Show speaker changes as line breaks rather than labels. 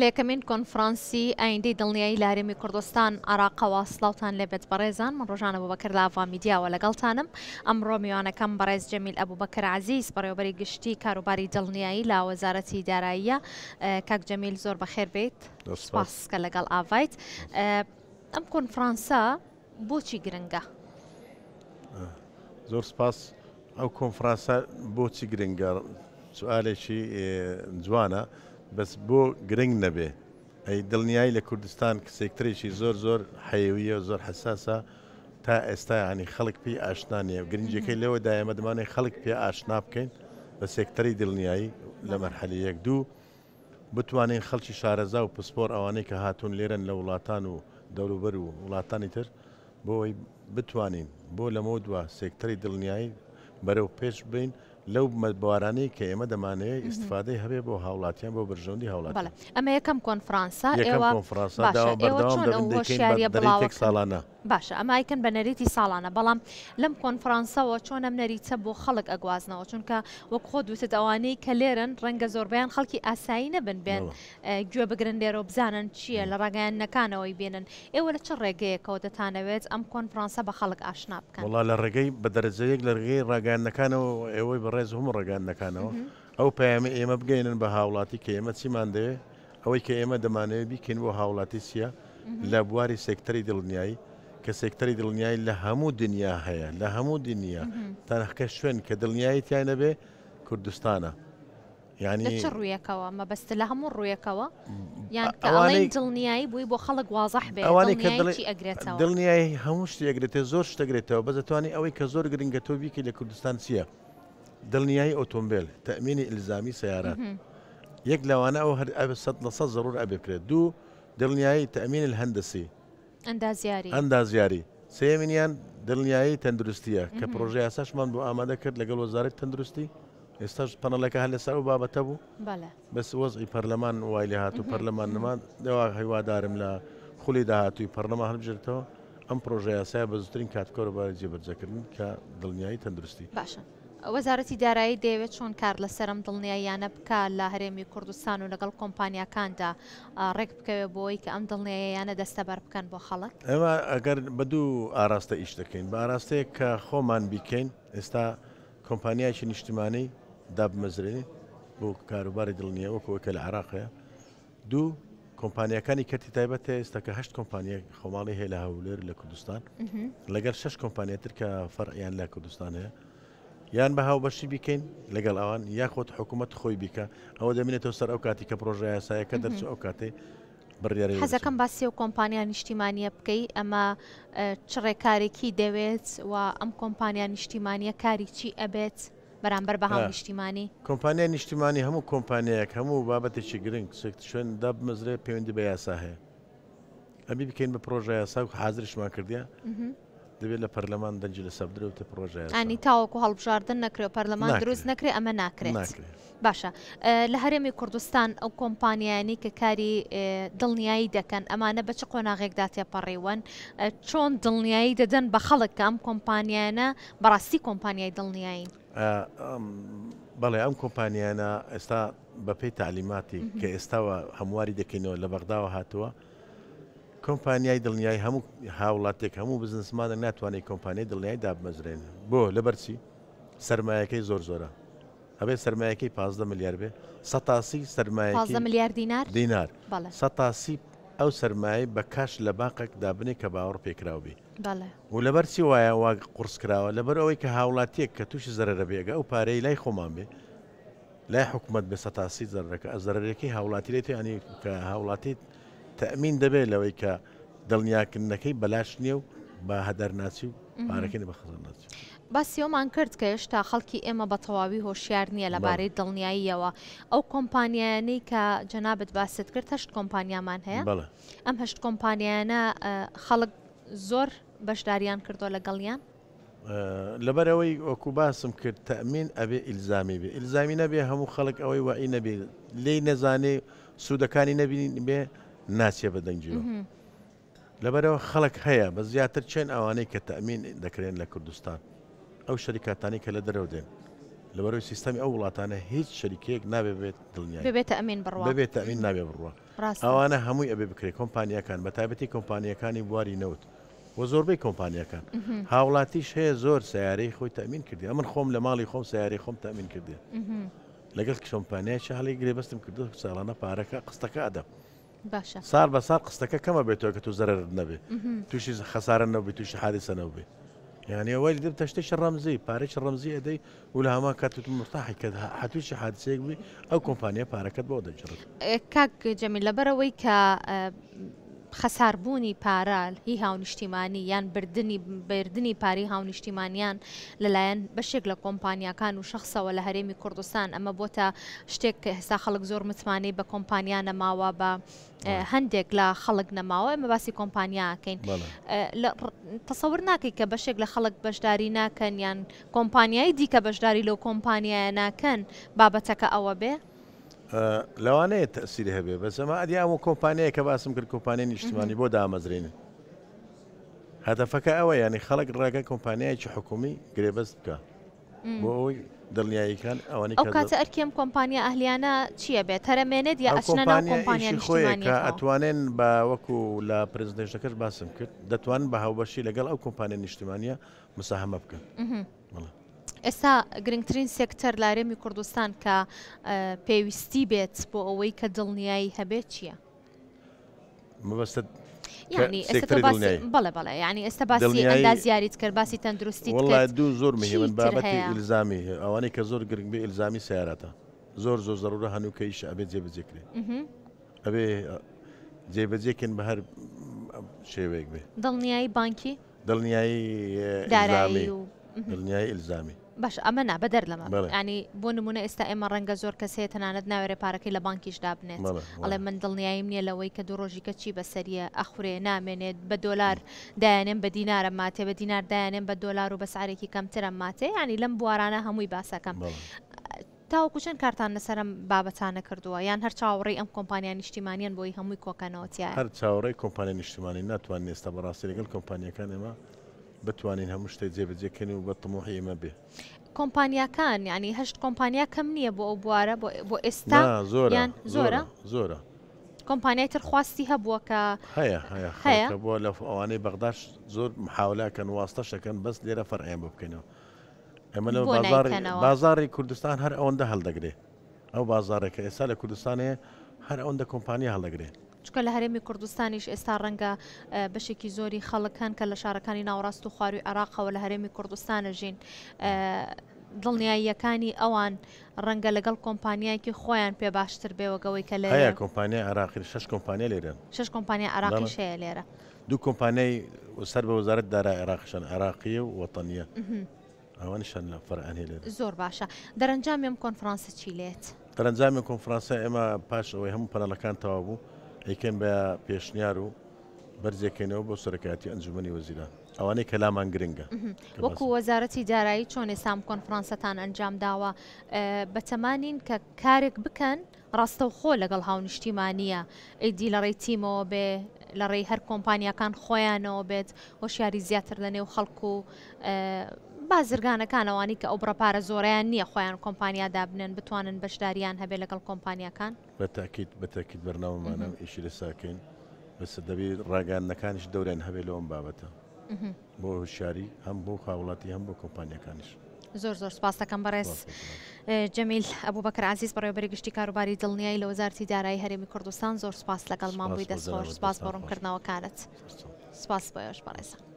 لە یەکەمین کۆنفرانسی ئایندەی دڵنیایی لارێمی کوردستان عراقەوە سلااوان لێبێت بەڕێزان من ڕۆژانە بۆ بەکرد لاوا میدیاوە لەگەڵتانم ئەمڕۆ میوانەکەم بەڕێز جەمیل ئەبوو بەکر عزیز بەڕێوبەری گشتی کاروباری دڵنیایی لا وەزارەتی داراییە کاک جەمیل زۆر بەخێر بیت سپاسکە لەگەڵ ئاڤیت ئەم کۆنفرانسا بۆچی گرنگە
زۆر سپاس ئەو کۆنفرانسا بۆچی گرنگە سوالێکی جوانە. بەس بۆ گرنگ نەبێ ئەی دڵنیایی لە کوردستان کسێکترێکی زۆر زۆر حەیویە زۆر حساسە تا ئێستا ینی خەڵک پێی ئاشنانە گرنجەکەی لەوە دایەمە دەمانێت خەڵک پێ ئاشنا بکەین بە سێکتەری دڵنیایی لە مەرحەلی یەک دوو بتوانین خەڵکی شارەزا و پسپۆر ئەوانەی کە هاتوون لێرن لە وڵاتان و دەوروبەر و وڵاتانی تر بۆ ئەوی بتوانین بۆ لەمە دووە سێکتەری دڵنیایی بەرەو پێش بین لەو بارانەی کە ئێمە دەمانەیە ئیسفادەی هەبێ بۆ هاوڵاتیان بۆ برژوندی هاوڵات
ئەمە یەکەم کۆنفرانسا ئێوە فراس ساڵانە باشە ئەمایکن بە نەریتی ساڵانە بەڵام لەم کۆنفرانسەوە چۆنەم نەریچە بۆ خەڵک ئەگوازنەوە چونکە وەک خۆ دووسێت ئەوانەی کە لێرن ڕەنگە زۆربیان خەڵکی ئاسایی نەبن بێن گوێ بگرن لێرە بزانن چییە لە ڕگەیان نەکانەوەی بێنن ئێوە لە چ ڕێگەیەکەوە دەتانەوێت ئەم کۆنفرانسە بە خەڵک ئاشنا بکەن
وڵا لە ڕێگەی بە دەرەجەیەک لە ڕێگەی ڕگەانەکانەوە ئێوەی بەڕێز هەموو ڕگەانەکانەوە ئەو پامە ئێمە بگەینن بە هاوڵاتی کە ئێمە چیمان دەوێت ئەوەی کە ئێمە دەمانەوێت بیکەین بۆ هاوڵاتی سیە لە بواری سێکتەری دڵنیایی کەسێکتەری دڵنیایی لە هەموو دنیا هەیە لە هەموو دنیا تەنەکە شوێن کە دڵنیاییان نەبێ کوردستانە ینی
ڕویەکەوە مەبەست لە هەموو ڕویەکەوە یان دڵنیایی بووی بۆ خەڵک وازح بێ ئەگرێتەوە
دڵنیایی هەموو شتی ئەگرێتێ زۆر شتەگرێتەوە بە دەتوانانی ئەوەی کە زۆر گرنگگە تۆ بیکە لە کوردستان چییە دڵنیایی ئۆتۆمبیل تەمینی ئلزامی سیارات یەک لەوانە ئەو هەر ئەب سە لە سە زەڕور دو دوو دڵنیایی تەمین
ئەندازیاری
سێمینیان دڵنیایی تەندروستیە کە پرۆژه یاساشمان بۆ ئامادە کرد لەگەڵ وەزارێت تەندروستی ئێستاش پەنەلەکە هە لەسەر و بابەتە بوو بەس وەزی پەرلەمان وایلی هاتوو پەرلەمان نمان دەوا هیوادارم لە خولی داهاتووی پەرلەما هەبژێتەوە ئەم پرۆژه یاسای بە زووترین کاتکۆرە بە جێبەرجەکردن کە دڵنیایی تەندروستی
باشە. وەزارەتی دارایی دەیەوێت چۆن کار لەسرم دڵنییا یانە بکە لە هەرێمی کوردستان و لەگەڵ کۆمپانیەکاندا ڕێک بکەوێت بۆی کە ئەم دڵنیایانە دەستەبەر بکەن بۆ خەڵک
ئێمە ئەگەر بە دوو ئاراستە ئیش دەکەین بە ئاراستەیە کە خۆمان بیکەین ئێستا کۆمپانیایکی نیشتمانی دابمەزرێنی بۆ کاروباری دڵنیە وەکەوەکە لە عراقەیە دوو کۆمپانیەکانی کەتی تایبەت ئێستا کە هەشت کۆمپانیە خۆماڵی هەیە لە هەولێر لە کوردستان لەگەر شش کۆمپانیەتر کە فەرقیان لە کوردستان هەیە یان بە هاوبەشی بکەین لەگەڵ ئەوان یاخۆت حکوومەت خۆی بیکە ئەوە دەمێتەوە سەر ئەو کاتی کە پرۆژە یاسایەکە دەرچ ئەو کاتێ بڕیاری حەزەکەم
باسی و کۆمپانیا نیشتیمانیە بکەی ئەمە چڕێکارێکی دەوێت و ئەم کۆمپانیا نیشتیمانیە کاری چی ئەبێت بەرامبەر بە هاو نیشتیمانی
کۆمپانیا نیشتیمانی هەموو کۆمپانیەک هەموو بابەتێکی گرنگ سێکشن دا بمەزرێ پەیوەندی بە یاسا هەیە ئەمی بکەین بە پرۆژە یاسا و حاضرشمان کردیا دەبێت لە پەرلەمان دەنجی لە سەبدرەوتە پرۆژە
ئانی تاوەکو هەڵبژاردن نەکرێ پەرلەمان دروست نەکرێ ئەمە ناکرێت باشە لە هەرێمی کوردستان ئەو کۆمپانیانی کە کاری دڵنیایی دەکەن ئەمانە بە چ قۆناغێکدا تێپەڕێوەن چۆن دڵنیایی دەدەن بە خەڵک ئەم کۆمپانیانە بەڕاستی کۆمپانیای دڵنیایی
بەڵێ ئەم کۆمپانیانە ئێستا بەپی تعلیماتی کە ئێستاوە هەمواری دەکەینەوە لە بەغداوە هاتووە کۆمپانیای دڵنیای هەموو هاوڵاتێک هەموو بزنسمانە ناتوانێت کۆمپانیای دڵنیای دابمەزرێن بۆ لەبەرچی سرمایەکەی زۆر زۆرە ئەبێ سرمایەکەی پازدە میلیار بێ سەتاسی سرمایە میلیار دینار دینار سەتاسی ئەو سرمایە بە کاش لە باقێک دابنێ کە باوەڕ پێکراوبی و لەبەر چی وایە وا قرس کراوە لەبەر ئەوەی کە هاوڵاتیەک کە تووش زەرە بێگە ئەو پارەی لای خۆمان بێ لای حکوومەت بێ سەتاسی زەرەکە ئەزەرەکەی هاوڵاتی لێت ینی کە هاوڵاتیت تەمین دەبێت لەوەی کە دڵنیاکردنەکەی بەلاش نییە و بە هەدەرناسی و پارەکەی بە خزاناتی.
باسیۆمان کرد کە هێشتا خەڵکی ئێمە بە تەواوی هۆشیار نییە لەبارەی دڵنیاییەوە ئەو کۆمپانیانەی کە جەنابەت باست کرد هەشت کۆمپانیامان هەیە ئەم هەشت کۆمپانیانە خەڵک زۆر بەشداریان کردو لەگەڵیان
لەبەرەوەی وەکو باسم کرد تەمین ئەبێ ئیلزامی بێ ئیلزامی نەبێ هەموو خەڵک ئەوەی وائین نەبێ لی نەزانێ سوودەکانی نەبینین بێ ناچێ بەدەنگجیەوە لەبەرەوە خەڵک هەیە بە زیاتر چێن ئەوانەی کە تەمین دەکرێن لە کوردستان ئەو شەریکاتانی کە لە دەرەوە دێن لەبەرەوەی سیستەمی ئەو وڵاتانە هیچ شەریکەیەک نابێت دڵنیا
بێتە ئەمین بڕوە بێتە ئەمین
نابێ بڕوە ئەوانە هەمووی ئەبێ بکرێت کۆمپانیەکان بە تایبەتی کۆمپانیەکانی بواری نەوت وە زۆربەی کۆمپانیەکان هاوڵاتیش هەیە زۆر سیارەی خۆی تەمین کردی ئەمن خۆم لە ماڵی خۆم سیارەی خۆم تەمین کردێ لەگەڵ کۆمپانیای شەهڵی گرێ بەستم کردو ساڵانە پارەکە قستەکە ئەدەم. باشە سار بە سار قستەکە کەمە بێتەوە کە تو زەرر نەبێ تووشی خەسارە نەبی تووشی حادیسە نەبێ یعنی ئەوەی دب تەشتش ڕەمزی پارێکی ڕەمزی ئەدەی و لە هەما کات مرتاحی کە حتووشی حادسەیەک بی ئەو کۆمپانیە پارەکەت بۆ دەجرێت
کاک جەمی لەبەرەوەی کە خەساربوونی پارە هی هاونیشتیمانی یان بردننی بردننی پاری هاونیشتیمانیان لەلایەن بەشێک لە کۆمپانیەکان و شخصەوە لە هەرێمی کوردستان ئەمە بۆتە شتێک هێستا خەڵک زۆر متمانەی بە کۆمپانیان نەماوە بە هەندێک لە خەڵک نەماوە ئەمە باسی کۆمپانیاکەین تەسەور ناکەی کە بەشێک لە خەڵک بەشداری ناکەن یان کۆمپانیایی دیکە بەشداری لەو کۆمپانیایە ناکەن بابەتەکە ئەوە بێ؟
لەوانەیە تەسیری هەبێ بە زەما ئەدیام و کۆمپانیە کە باسم کرد کۆمپانیای نیشتمانی بۆ دامەزرێنن هەتەفەکە ئەوە ینی خەڵک ڕێگە کۆمپانیایکی حکومی گرێبەست بکە بۆ ئەوی دڵنیاییکان ئەوانی کاتە
ئەرکێم کۆمپانیا ئەهلیانە چییە بێت تەرەمێنێت یا ئەچنەکۆمپانیای خۆی کە
ئەتوانێن بە وەکو لە پرزنێژەکەش باسم کرد دەتوان بە هاوبەشی لەگەڵ ئەو کۆمپانیای نیشتمانە مساهمە بکەن.
ئێستا گرنگترین سێکتەر لارێمی کوردستان کە پێویستی بێت بۆ ئەوەی کە دڵنیایی هەبێت چییە؟ مەبەستە بەڵێ بەڵێ ینی ئێستا باسی ئەندا زیاریت کرد باسی تەندروستی وڵای دوو زۆر مهمن بابەتی
ئلزامی ئەوانەی کە زۆر گرنگبی ئلزامی سیارەتە زۆر زۆر زەرورە هەنوو کەیش ئەبێت جێبەجێکرێ ئەبێ جێبەجێکن بە هەر شێوەیەک بێ
دڵنیایی بانکی
دڵنیایی دارایی دڵنیایی ئلزامی
باش ئەمە نا بەدەر لەمە ینی بۆ نمونە ئێستا ئێمە ڕەنگە زۆر کەسەیە تەنانەت ناوێرە پارەکەی لە بانکیشدا بنێت ئەڵێ من دڵنیایم نییە لەوەی کە دوڕۆژی کە چی بەسەریە ئەخورێ نامێنێت بە دۆلار دایانێن بە دینارە ماتێ بە دینار دایانێن بە دۆلار و بەسارێکی کەمترە ماتێ ینی لەم بوارانە هەمووی باسەکەم تاوەکو چەند کارتان لەسرم بابەتانە کردووە یان هەر چاوەڕێی ئەم کۆمپانیا نیشتیمانیان بۆی هەمووی کۆکەنەوەتیان هەر
چاوەڕێی کۆمپانیا نیشتیمانی ناتوان ئێستا بەڕاستی لەگەڵ کۆمپانیەکان ئێمە بتوانین هەموو شتێک جێبەجێکەن و بە تموحی ئمە بێ
کۆمپانیەکان ینی هەشت کۆمپانیا کەم نییە بۆ ئەو بوارە بۆ ئێستا زۆر زۆرە زۆرە کۆمپانیای ترخواستی هەبووە کە
هەیە بۆ لە ئەوانەی بەغداش زۆر محاولاکەن واستە شەکەن بەس لێرە فەرعیان بۆ بکەینەوە ئەمە لە بازاری کوردستان هەر ئەوەندە هەڵدەگرێ ئەو بازارێکە ئێستا لە کوردستانێ هەر ئەوەندە کۆمپانیا
هەڵدەگرێت چکە لە هەرێمی کوردستانیش ئێستا ڕەنگە بەشێکی زۆری خەڵەکان کە لە شارەکانی ناوڕاست و خواروی عراقەوە لە هەرێمی کوردستانە ژین دڵنیاییەکانی ئەوان ڕەنگە لەگەڵ کۆمپانیایکی خۆیان پێ باشتر بێوەگەوەی کە لە
کۆمپانیای عراقی شش کۆمپانیا لێرە
شش کۆمپانیا عراقی شەیە لێرە
دوو کۆمپانیای سەر بە وەزارت دارا عێراقشان عراقیە و وەتەنیە ئەوانشان لە فەرانێ لێ
زۆر باشە دەرەنجام ئێم کۆنفرانسە چی لێت
دەرەنجامی کۆنفرانسە ئێمە پاش ئەوەی هەموو پەرەلەکان تەوا بوو ئەیکەم بە پێشنیار و بەرزێکەکەینەوە بۆ سەرکاتی ئەنجومی وەزیران ئەوانەی کەلامان گرنگە
وەکو وەزارەتی دارایی چۆن ئێسام کۆنفرانسەتان ئەنجام داوە بەتەمانین کە کارێک بکەن ڕاستەوخۆ لەگەڵ هاونیشتیمانە ئەیدی لە ڕێی تیمەوە بێ لە ڕێی هەر کۆمپانیەکان خۆیانەوە بێت هۆشیاری زیاتر لە نێو خەڵکو و بازرگانەکانەوانی کە ئەوبرە پارە زۆرەیان نییە خۆیان کۆمپانیا دابنێن بتوانن بەشداریان هەبێ لەگەڵ کۆمپانیەکان
بە تاکیت بە تاکیت بەرناومانم ئیشی لە ساکەین بەس دەبێت ڕاگەانەکانش دەورێن هەبێ لەوەم بابەتە بۆ شاری هەم بۆ خاوڵاتی هەم بۆ کۆمپانیەکانش.
زۆر زۆر سپاس دەکەم بەڕێز جەمیل ئەبوو بەکر عزیز بەڕێوەبەری گشتی کاروباری دڵنیایی لە وەزارتی دارایی هەرێمی کوردستان زۆر سپاس لەگەڵمان بووی دەستۆر سپاس بۆ ڕوونکردنەوەکانت سپاس بەش بەڕێزە.